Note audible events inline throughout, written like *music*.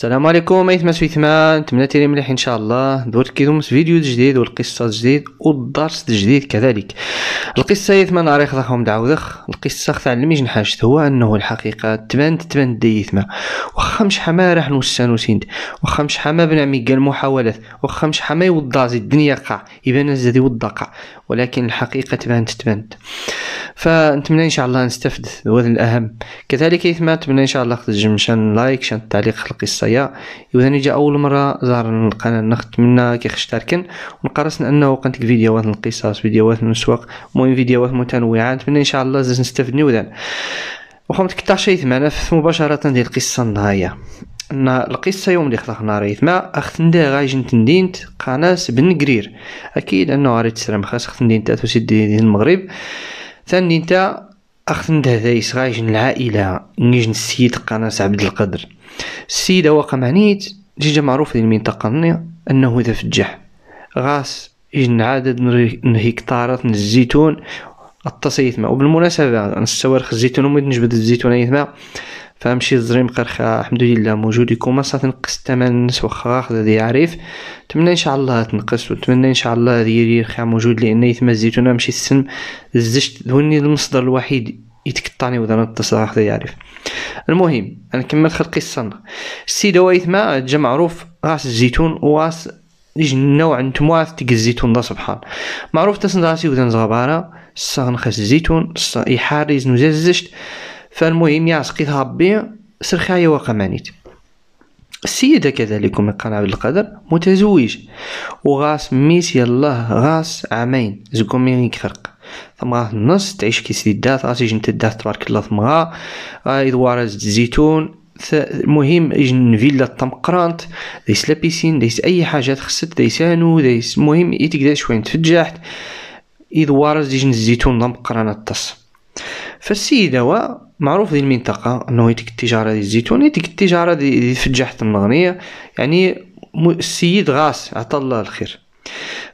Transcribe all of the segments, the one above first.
السلام عليكم ايتما سويتما نتمنى تيري مليح ان شاء الله دور كيدوم فيديو جديد والقصة جديد والدرس الجديد كذلك القصة ايتما عريخ ضخهم دعوذخ القصة تاع الميج نحاجت هو انه الحقيقة تبانت تبانت دي واخا وخا مش حما راح نوسانو سند وخا مش حما بنعمي قال محاولات وخا مش حما يوضازي الدنيا قاع يبان زادي قاع ولكن الحقيقة تبانت تبانت فنتمنى ان شاء الله نستفد وهذا الاهم كذلك ايتما نتمنى ان شاء الله تجمشان لايك شان تعليق القصة القضايا اذا جا اول مره زار القناه نخت منا كي تاركن ونقرس انه قنت فيديوهات القصص فيديوهات من مهم المهم فيديوهات متنوعه نتمنى ان شاء الله زدت نستافدني ودان وخم شي ثمانة مباشرة ديال القصة النهاية ان القصه يوم اللي خلقنا ريت ما اخت ندي غايجن نتندينت قناس بن قرير اكيد انه غادي تسلم خاص اخت ندينت تسدي ديال المغرب ثاني انت اخت ندي غايج العائله نيج السيد قناس عبد القدر السيدة واقع معنيت جيجا معروف في المنطقة أنه إذا فجح غاس يجن عدد من هكتارات من الزيتون الطاسة يتما وبالمناسبة نستورخ الزيتون وما نجبد الزيتون يتما فمشي الزريم قرخ الحمد لله موجود يكون ما تنقص الثمن وخا خدا دي عريف نتمنى ان شاء الله تنقص وتمنى ان شاء الله ديري رخيع موجود لان يتما الزيتون ماشي السلم الزشت ذوني المصدر الوحيد يتكطاني ودانا التصريح حتى يعرف المهم انا نكمل خلق الصنغ السيد وايث ما جا معروف راس الزيتون وراس نوع نتوما تيك الزيتون ده سبحان معروف تسن راسي ودان زغبارة الصغن خاس الزيتون يحارز نوزاز الزشت فالمهم يا سقيت ربي سرخايا وقمانيت السيدة كذلك من قناة القدر متزوج وغاس ميس يالله غاس عامين زكومي يكفرق ثمغا النص تعيش كي سيدي داث غاتي جنت داث تبارك الله ثمغا ادوار آه، الزيتون المهم يجن فيلا طمقرانت دايس لا بيسين دايس اي حاجه تخصت دايس انو دايس المهم يتقدا شويه تفجعت ادوار يجن الزيتون طمقرانه التص فالسيد هو معروف ديال المنطقة انه يديك التجارة ديال الزيتون يديك التجارة ديال فجاحة المغنية يعني السيد غاس عطا الله الخير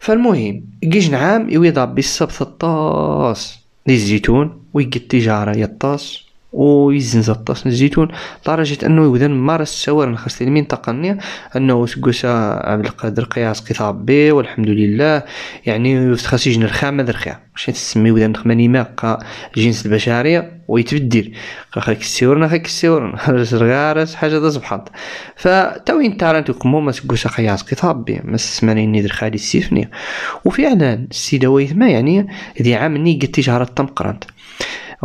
فالمهم جيش عام يوضع بالسبت الطاس ديال الزيتون التجارة تجارة ويزنز الطاس الزيتون لدرجة أنه يبدا مارس الشوارع خاصة المنطقة النية أنه سكوسا عبد القادر قياس كيثاب بي والحمد لله يعني خاص يجن الخام هذا الخير تسمي بدا خماني ماقا الجنس البشرية ويتبدل خاك السيورنا خاك السيورنا *laughs* راس الغارس حاجة دا زبحط فتوين تارانت وكمو ما مسكوسا قياس كيثاب بي ما سماني نيدر خالي السيفني وفعلا السيدة ويثما يعني ذي عام ني قد تجهرت تمقرنت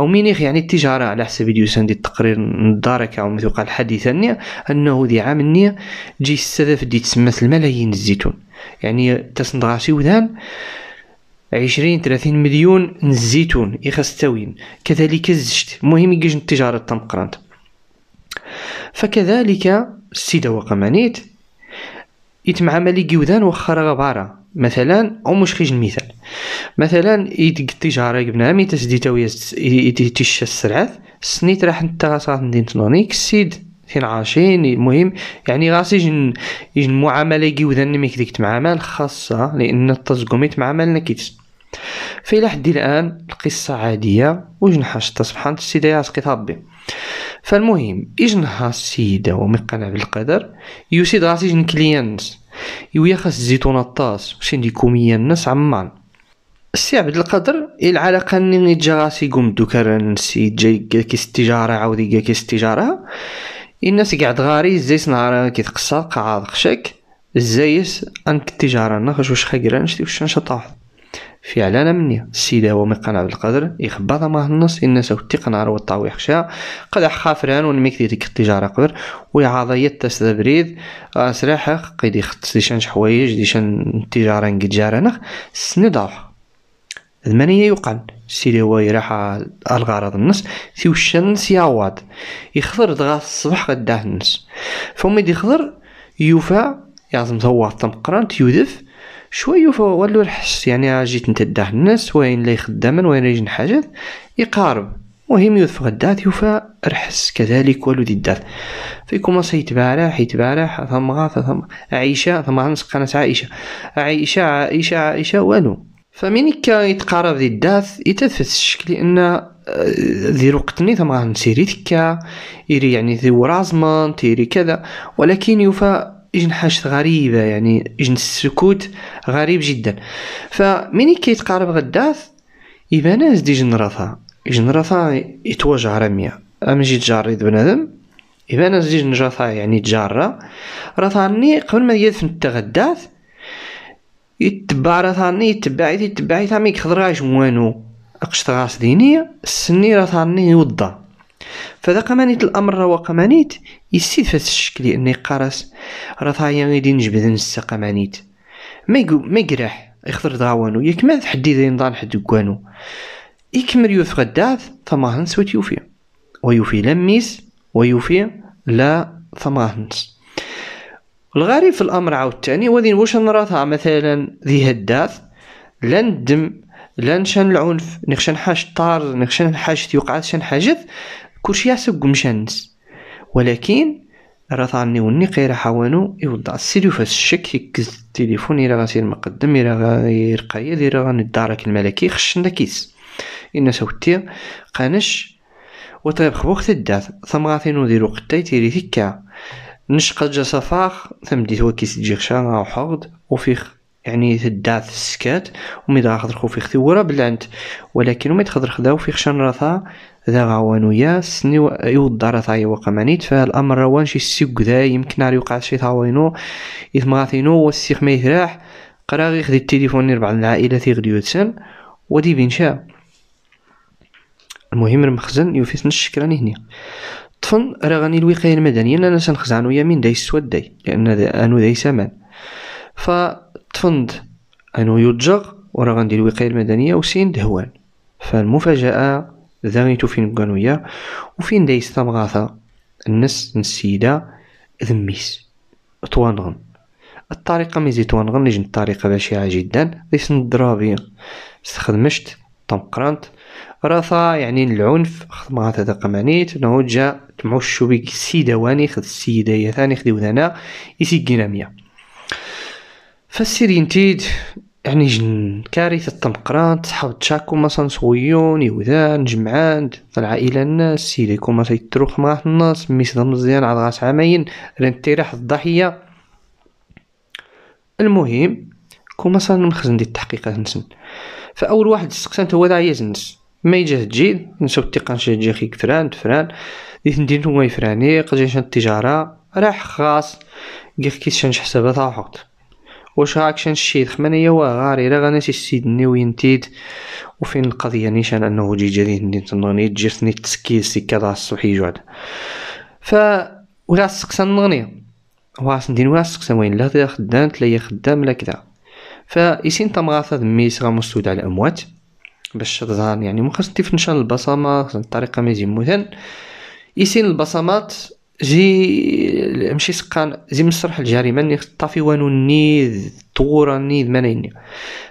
او مينيخ يعني التجاره على حسب فيديو ساندي التقرير ندارك او مثل الحديث النية انه ذي عام النية جي السلف دي تسمس الملايين الزيتون يعني شي وذان عشرين ثلاثين مليون الزيتون يخستوين تاوين كذلك الزشت المهم يجيش التجارة تنقرانت فكذلك السيدة وقمانيت يتمعامل يجيوذان وخر بارا مثلا او مش خيج المثال مثلا يتقدي جاري بن عمي تسدي تاوية تيشا السرعات سنيت راح انت غاس غاس ندين تنوني فين عاشين المهم يعني غاس جن يجن معاملة وذن ميك ديك معامل خاصة لأن التزقومي معامل نكيتس في لحد الآن القصة عادية وجن حاشتا سبحان السيدة ياسقي ربي فالمهم إجنها السيدة ومقنع بالقدر يسيد غاسي جن كليانس يويا خاص الزيتون الطاس شي عندي كومية الناس عمان السي عبد القادر العلاقة ني جا راسي قوم دوكا كران جاي كيس التجارة عاودي كا كيس التجارة الناس قاعد غاري زيس نهار تقصى قعاد خشاك زايس انك التجارة نخش واش خيران شتي واش نشطاح فعلا مني السيد هو مقنع عبد القادر يخبط ما النص تقنع رو الطاوي خشا قد خافران ونميك ديك التجاره قبر ويعضيت تاس بريد آه، سراحة قيد يخط ديشان حوايج ديشان التجاره نجاره نخ سند المنية يقال سيدي هو يراح الغرض النص في الشمس سياوات يخضر دغا الصبح قداه النص فمي يخضر يوفى يعزم هو تمقران تيودف شويه والو الحس يعني اه جيت داه الناس وين لا خداما وين يجي حاجات يقارب مهم يوسف غدات يوفى رحس كذلك والو دي الدات فيكم سيتبارع يتبارح ثم غاث ثم عيشة ثم غنسق ناس عائشة عائشة عائشة عائشة والو فمين كا يتقارب دي الدات يتفس الشكل لأن اه، ذي وقتني ثم غنسيري تكا يري يعني ذي ورازمان تيري كذا ولكن يوفى اجن حاجه غريبه يعني اجن السكوت غريب جدا فمني كيتقارب غداث يبان ناس دي جنرافا جنرافا يتوجع رميه اما جي تجاريد بنادم يبان ناس دي جنرافا يعني تجارة راه قبل ما يدفن التغداث يتبع راه ثاني يتبع يتبع ثاني كيخضر موانو اقشط غاس دينية السني راه يوضى فذا قمانيت الامر راه قمانيت يعني يسيد فهاد الشكل لان قرص راه ثايا غادي نجبد نسى قمانيت ما يقو ما يقرح يخضر دغوانو ياك ما حد ذي نضان حد كوانو يكمل يوفي غداث ثماهنس هنس وتيوفي ويوفي لميس ويوفي لا ثماهنس هنس الغريب في الامر عاوتاني وذين واش نراثها مثلا ذي هداث لا دم لا نشان العنف نخشان حاش طار نخشان حاجة يوقع شان حاجث كلشي يحسب قمشانس ولكن راه ثاني وني قير حوانو يوضع السيدو فاس الشك يكز التليفون الى غاسير مقدم الى غيرقايا الى غندارك الملكي خشنا كيس إن سوتي قانش وطيب خبوك تدات ثم غاثينو ديرو قتاي تيري تكا نشق جا صفاخ ثم ديت وكيس جيخشا او حقد وفيخ يعني تدات السكات وميدا دا خضر خو فيخ ثورة بلانت ولكن ومي تخضر خداو في خشان راثا داغا وانويا سني يودار ثاي وقمانيت فالامر روان شي السوق ذا يمكن على يوقع شي ثاوينو يثمغاثينو والسيخ ما يثراح قرا غي خدي التليفون نير بعض العائله في تسن ودي بنشا المهم المخزن يوفيسن راني هنا طفن راه غني الوقايه المدنيه انا سنخزانو يمين داي السود داي لان انو داي سامان فطفند انو يضجغ وراه غندير الوقايه المدنيه وسين دهوان فالمفاجاه زغيتو فين كانو وفين دايس تمغاثا النس نسيدا ذميس طوانغن الطريقه ميزي توانغن نجم الطريقه بشعه جدا ليس ندرابي استخدمشت طمقرانت راثا يعني العنف خدمة غاتا تقمانيت نو جا تمعشو بيك السيدة واني خد السيدة يا ثاني خدي وذانا يسيقينا ميا فالسيرين تيد يعني جن كارثة طمقران تحاول تشاكو ما صويون يوذان جمعان العائلة الناس سيليكو مثلا يتروخ مع الناس ميسدا مزيان عاد غاس عامين ران راح الضحية المهم كو صان مخزن ديال التحقيقات نسن فاول واحد سقسانت هو داعية يزنس ما يجاه تجيل التقة التقان تجي خيك كفران تفران ديت ندير هو يفراني قد التجارة راح خاص كيف كيس شنش حسابات عحوط واش راك شنشي خمانية وغاري راه غانا نيو ينتيد وفين القضية نيشان انه جي جاري هني تنغني سني تسكيل سي راس وحي جوعد ف ولا سقسا نغني واس ندير ولا سقسا وين لا تلا خدام تلاقي خدام لا كدا يسين تمغاثة ميس راه مسود على الأموات باش تظهر يعني مخصنتي في نشان البصمة الطريقة ميزي موثان إيسين البصمات جي مشي سقان زي من الصرح الجريمه ني طافي وانو ني طورا ني منيني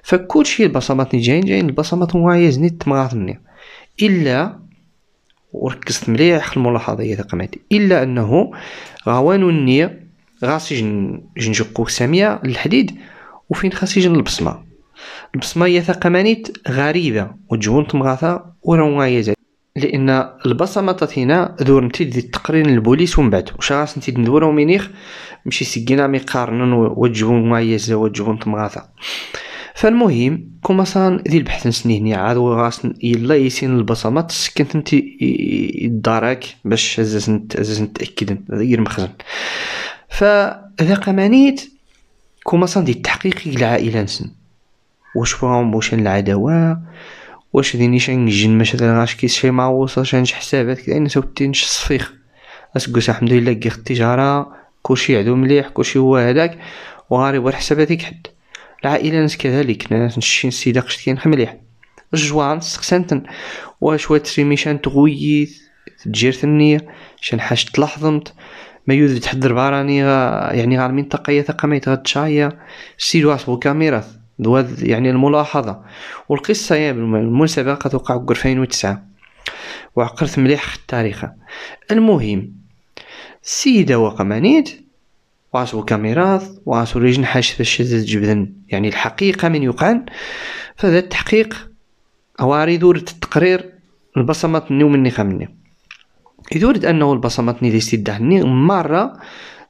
فكلشي البصمات ني جايين جايين البصمات موايز ني مني الا وركزت مليح الملاحظه هي تقماتي الا انه غوانو ني غاسي جن جنجقو ساميه الحديد وفين خاص جن البصمه البصمه هي ثقمانيت غريبه وتجون تمغاثا ورا موايزات لان البصمه هنا دور نتي دي التقرير للبوليس ومن بعد واش غاس نتي ندورو منيخ ماشي سكينا مي وجبون وجهون زواج وجهون تمغاثا فالمهم كما صان دي البحث نسني هنا عاد وغاس يلا يسين البصمات سكنت نتي الدارك باش ازاز ازاز نتاكد غير مخزن فهذا قمانيت كما صان دي التحقيق العائله نسن واش فيهم واش العداوه واش ديني شنجن مثلا غاش شي ما وصلش عندي حسابات كدا يعني انا توتينش الصفيخ اسكوس الحمد لله كيخ التجاره كلشي عدو مليح كلشي هو هذاك وغاري بغا حساباتي كحد العائله ناس كذلك ناس نشي السيده قشت كاين مليح الجوان سقسنتن واش واد شان تغويت تجير ثنية شان حاج تلاحظمت ما يوذ تحضر براني غا يعني غا المنطقة هي ثقة ما يتغد شاية سيدو عصبو كاميرات دواد يعني الملاحظة والقصة هي بالمناسبة توقع في 2009 وعقرت مليح التاريخ المهم السيدة وقمانيت وعصو كاميرات وعصو ريجن حاش فاش جبدا يعني الحقيقة من يقان فذا التحقيق أواري دورة التقرير البصمات ني مني خمني يدورد أنه البصمات ني سيدة دهني مرة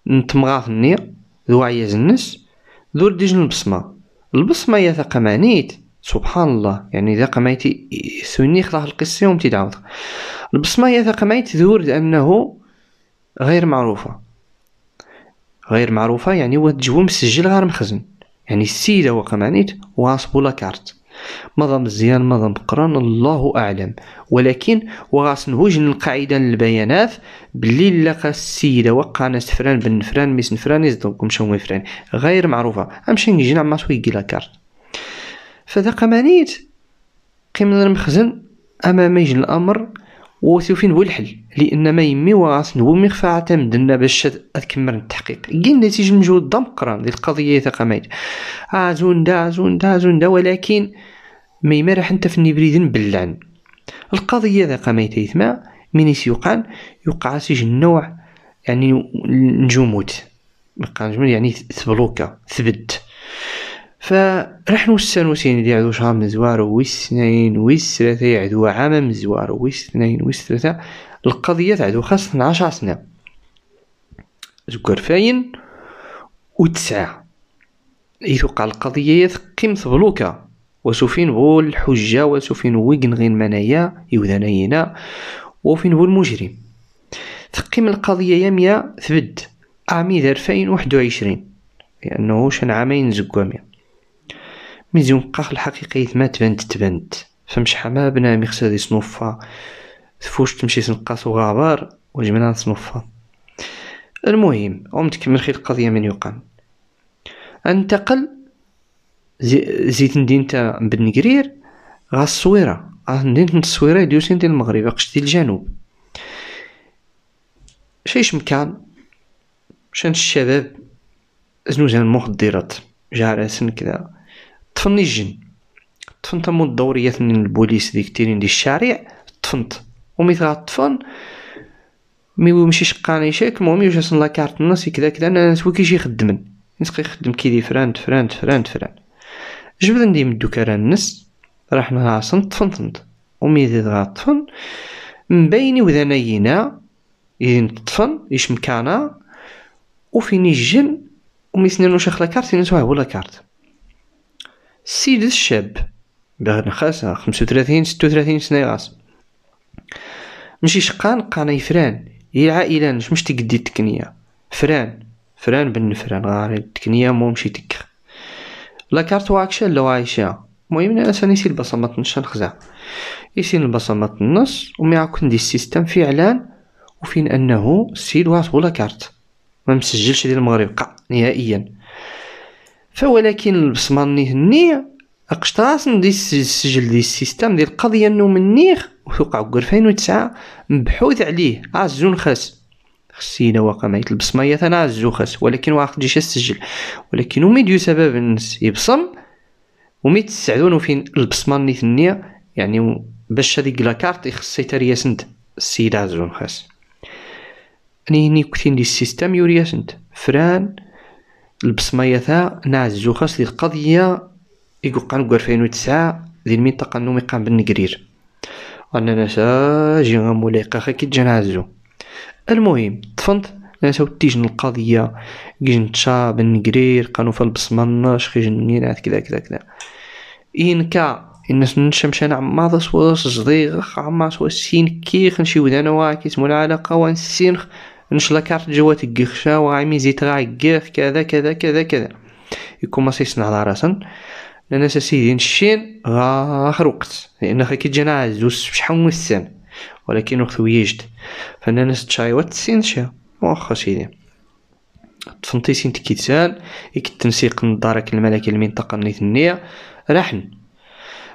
نتمغاثني ذو عيز النس دور ديجن البصمة البصمه يا ثقمانيت سبحان الله يعني ذاك مايتي سوني خلاه القصه يوم تعاود البصمه هي ذاك مايت ذورد انه غير معروفه غير معروفه يعني هو الجو مسجل غير مخزن يعني السيده وقمانيت واصبو لاكارت مضى مزيان مضى مقران الله اعلم ولكن وغاس نوجن القاعده للبيانات باللي لقى السيده وقع فران بن فران ميس نفران يزدوكم شومي فران غير معروفه امشي نجي نعمر ويجي لاكارت فذاك مانيت قيم المخزن ما يجي الامر وسوف هو الحل لان ما يمي وراس هو مخفى تمدنا باش تكمل التحقيق كاين نتيجه مجهود ضم قران ديال القضيه دا ازون آه، زوندا زوندا زوندا ولكن ما يمرح انت في بريدن بلعن القضيه تقاميت يتما من يسيقان يوقع سيج النوع يعني نجوموت يعني ثبلوكا ثبت فرحنا وش السنوسين اللي عدو شهر من زوارو ويسرثة يعدو عام من زوارو ويسرثة القضية تعدو خاص 12 سنة زكر فاين وتسعة إذا وقع القضية يثقم ثبلوكا وسوفين بول الحجة وسوفين ويقن غين منايا يوذنينا وفين بول المجرم ثقم القضية يميا ثبت عام عشرين لأنه شن عامين زكاميا ميزيون قاخ الحقيقة ما تبانت تبانت فمش ما بنا ميخسر دي صنوفا تفوش تمشي سنقاس وغابار وجمنا صنوفا المهم عم تكمل خير القضية من يقام انتقل زي زيت ندين تا بنقرير غا الصويرة أه، ندين الصويرة ديوسين ديال المغرب دي الجنوب شيش مكان شان الشباب زنوزان المخدرات جارسن كذا طفني الجن طفنت مول الدورية ثنين البوليس ديك تيرين دي الشارع طفنت ومي طفن مي يمشي شقاني شيك المهم يوجد لا كارت الناس كذا كذا انا نسوي كيجي يخدمن نسقي يخدم كيدي فران فران فران فران جبد عندي من الدكارة النس راح نهاصن طفن طنت ومي زيد غطفن مبيني وذانا ينا يدين طفن يشمكانا وفين و ومي سنين وشخ لاكارت سنين ينسوه هو لاكارت السيد الشاب باغي ستة و ثلاثين سنه يغاس مشي شقان قانا يفران هي العائله مش مش تقدي التكنيه فران فران بن فران غاري التكنيه مو مشي تك لا كارت واكشن لو عايشه المهم انا ثاني سي البصمات نشا نخزع يسين البصمات النص ومي عاكون دي السيستم في اعلان وفين انه السيد واعطو لاكارت كارت ما مسجلش ديال المغرب قا نهائيا فولكن البصمه النهنيه اقشطاس دي السجل دي السيستم ديال القضيه انه منيخ وتوقع وقر 2009 مبحوث عليه عزون خاص خصينا واقع ما يتلبس ما يثنى الزوخس ولكن واخ جيش السجل ولكن ومي ديو سبب الناس يبصم ومي تسعدون فين البصمه ني ثنيه يعني باش هذيك لاكارت يخص يترياسنت السيد عزون خاص اني هني كثير دي السيستم يورياسنت فران البصماية ناعس زوخاس ديال القضية إيقوقعن كو ألفين وتسعة ديال المنطقة يقام بالنكرير أنا ناسا جي غامولي قاخا كي تجا نعزو المهم طفنت ناسا تيجن القضية كيجن تشا بالنكرير قانو فالبصمناش خيجن منين كدا كدا كدا إنكا الناس نشمش انا عماض سوا صديق عمار سوا السين كيخ نشي ودانا واكي كيسمو العلاقة وانسينخ نش لا كارت جوات و وعمي زيت غا كيخ كذا كذا كذا كذا يكون ماشي صنع على راسن لان سيدي نشين غا اخر وقت لان كي تجينا عزوز بشحال من السن ولكن وقت ويجد فانا ناس تشايوات شي واخا سيدي طفنتي سنت كيتسان يكتنسيق الدرك الملكي المنطقة نيت النية راحن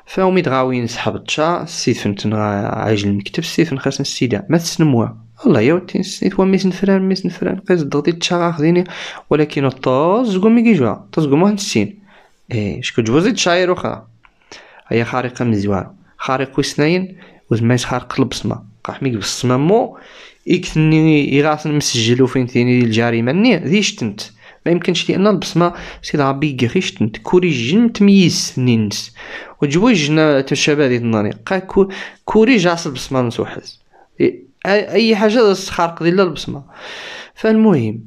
فاومي دغاوين سحب التشا السيد فنتن عاجل المكتب السيد خاصنا السيدة ما تسنموها الله يا ودي نسيت ميس نفران ميس نفران قيس ضغطي تشاغا خديني ولكن الطاز قومي كيجوها طوز قوم واحد اي شكو شكون جوزي تشاير وخا هي خارقة من زوار خارق وسنين وزمايس خارق البصمة قاح ميك بالصمة مو يكثني يغاصن مسجل وفين ثيني الجريمة ني ذي شتنت ما يمكنش لان البصمه سي ربي يقي شتنت كوريج متميز و وتزوجنا تشابه هذه النهار كوري جاس البصمه نسوحز إيه، اي حاجه تخرق ديال البصمه فالمهم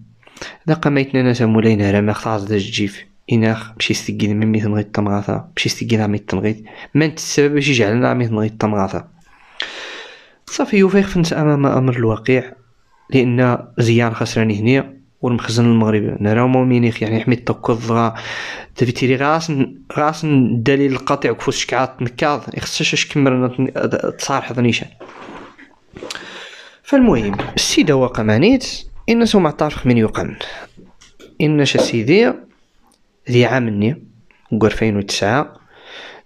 لقى ميتنا ناس مولاينا راه ما خلاص دا الجيف إناخ مشي ستقين من ميت نغيط تمغاثا مشي ستقين عميت تنغيط من السبب باش يجعلنا عميت نغيط تمغاثا صافي يوفيق يخفنت أمام أمر الواقع لأن زيان خسراني هنا والمخزن انا راه مينيخ يعني حميد توكل ضغا تفتيري غاسن غاس الدليل القاطع كفوس شكعات نكاض يخصش اش كمرنا تصارح ضنيشان فالمهم السيده وقمانيت إنس ما تعرف من يقن شا سيدي ذي عامني وقر فين وتسعة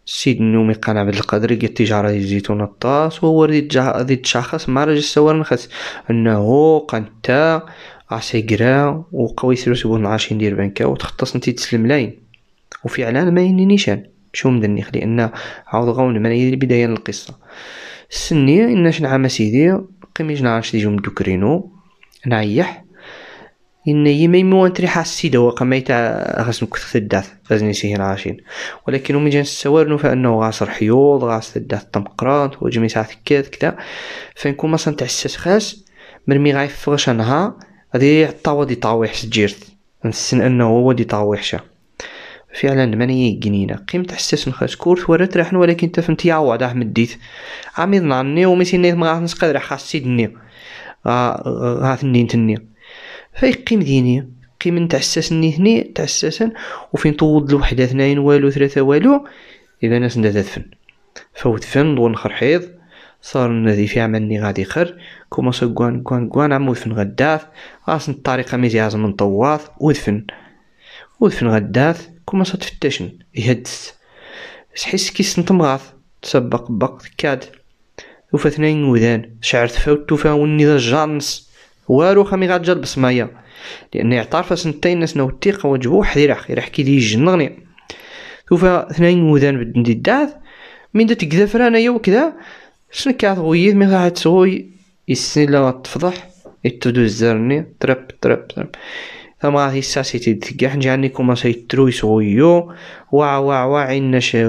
سيد النومي قان عبد القادر قي التجارة ديال الزيتون الطاس وهو ذي ذي تشخص مع رجل السوار نخس أنه قان تا عسى يقرا وقوي سلوس بون عاشين دير بنكا وتخطص نتي تسلم لاين وفعلا ما يني نيشان شو مدني لأن عاود غون من البداية القصة السنية إن شنعام سيدي قيمي نعرفش ديجو مدوكرينو نعيح إن يمي مو أنتري حاسي دوا قما يتا غاس نكت خدات فازني سيهن عاشين ولكن من جنس السوارنو فأنه غاصر حيوض غاس خدات طمقران وجمي ساعة كذا كذا فنكون ما تعسس خاس مرمي غايف فغشانها غادي يعطاو دي طاويح سجيرت نسن أنه هو دي طاويحشه فعلا ماني جنينة قيمة حساس نخاس كورت ورات راحن ولكن تفهمت وعد احمد ديت عميد نعني وميسي نيت مغاه نسقدر خاص سيدني ني آه تنين تني فاي قيم ديني قيم تعسسني هني تعسسا وفين طود الوحدة اثنين والو ثلاثة والو إذا ناس ندا تدفن فوت فن ضو نخر حيض صار الذي في عملني غادي خر كوما سوكوان كوان كوان عمو دفن غداث غاس الطريقة ميزي عازم نطواث ودفن ودفن غداث كل ما تفتشن يهدس كي كيس نتمغاث تسبق بق كاد وفا ثنين وذان شعر تفاو توفا وني ذا جانس والو خامي غاتجا البصماية لأن يعترف سنتين ناس نو التيق وجبو حذيرح يرح كي دي جنغني توفا ثنين وذان بدن دي الدعث من دا تكذا فرانايا وكذا شنكاث غويد مي غاتسوي يسني لا تفضح يتبدو الزرني ترب ترب ترب Samaris, ça c'était de commencé à trouver sur Yo. Wa wa wa, عندنا شي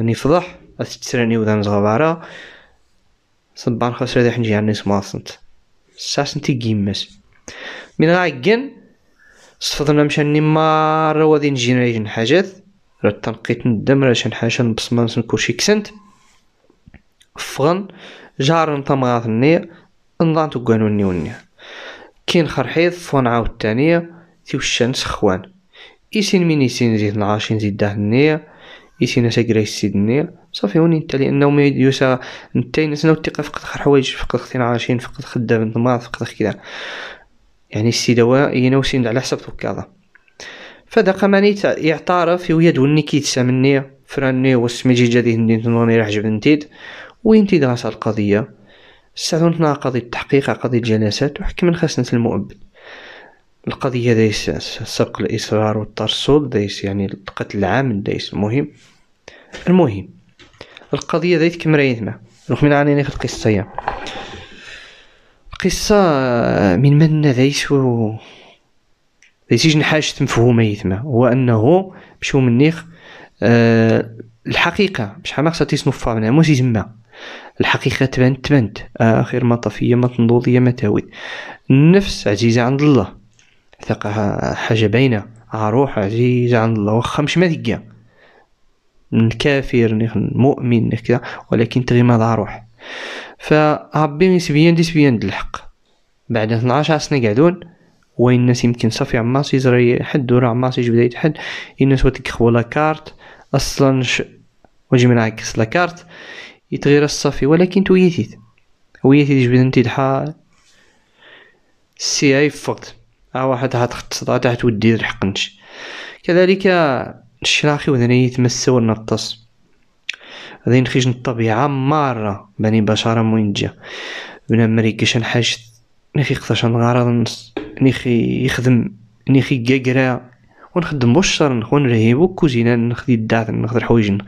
نفرح تتسرني وذا صغبارة صبان خسر دي حنجي عني سماصنت ساسنتي جيمس من غاقن صفضنا مشاني مرة وذي نجينيريشن حاجات راه تنقيت ندم راه شن حاجة نبصمة نسن كلشي كسنت فغن جار نطمغاثني نضان تقانوني وني كين خرحيض فون عاود تانية تيوشا خوان إيسين من إيسين زيد نعرش نزيد داه النية إيسين أسا كرايس سيد النية صافي هوني نتا لأنه ما يوسا نتا ينسناو الثقة فقد خر حوايج فقد ختين عاشين فقد خدام نماط فقد كدا يعني السي ينو ينوسين على حسب هكذا فدا قماني يعترف ويد وني كيتسامني فراني جي جديد نتنوني راح جبنتيد وينتي دراسة القضيه استعذرتنا قضية التحقيق قضية الجلسات وحكم خاصنة المؤبد القضية دايس سبق الإصرار والترصد دايس يعني القتل العام دايس المهم المهم القضية دايت كم رايتنا رغم عني في القصة يا القصة من من دايس و دايسيج حاجة مفهومة يتما هو أنه مشو منيخ أه الحقيقة بشحال ما خصها تيسنو فارنا موسي تما الحقيقه تبانت تبانت اخر آه، ما طفيه ما تنضوضيه ما تهوي النفس عزيزه عند الله ثقها حاجه باينه روح عزيزه عند الله واخا مش مذقه الكافر المؤمن كذا ولكن تغي ما روح فربي نسبيا نسبيا الحق بعد 12 سنه قعدون وين الناس يمكن صافي عماس يزري حد ورا عماس يجي بدا يتحد الناس وتكخبو لاكارت اصلا ش... من عكس لاكارت يتغير الصافي ولكن تويتيت ويتيت انت تيدحار السي اي فقط ها واحد هتختصد تاع تودي الحقنش كذلك الشراخي وذني يتمسى ونطس غادي نخرج الطبيعة مارة بني بشرة موينجا بنا مريكا شنحاج نخي قطاش نص نخي يخدم نخي كاكرا ونخدم بوشر نخون نرهيبو كوزينة نخدي الدعث نخدر حوايج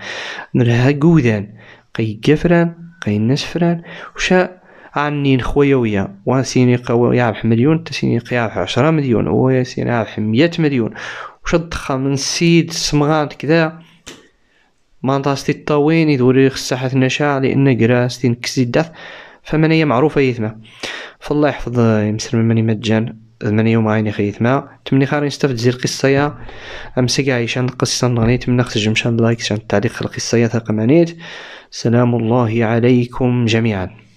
نرها قودان قي قفران قي نسفران وشا عنين خويا ويا وان سيني قوي يعرف مليون تسيني يعرف عشرة مليون ويا سيني يعرف مية مليون وشا الضخة من سيد سمغان كذا مانطاستي الطوين يدوري خصها نشاع لان كراستي نكسي الدث فمن هي معروفة يثما فالله يحفظ يمسر من ماني مجان زعما يوم غاني خيت ما تمني خاري نستفد زير يا أمسك عايشان قصة نغني تمنى خسجم شان لايك شان القصة يا ثقمانيت سلام الله عليكم جميعا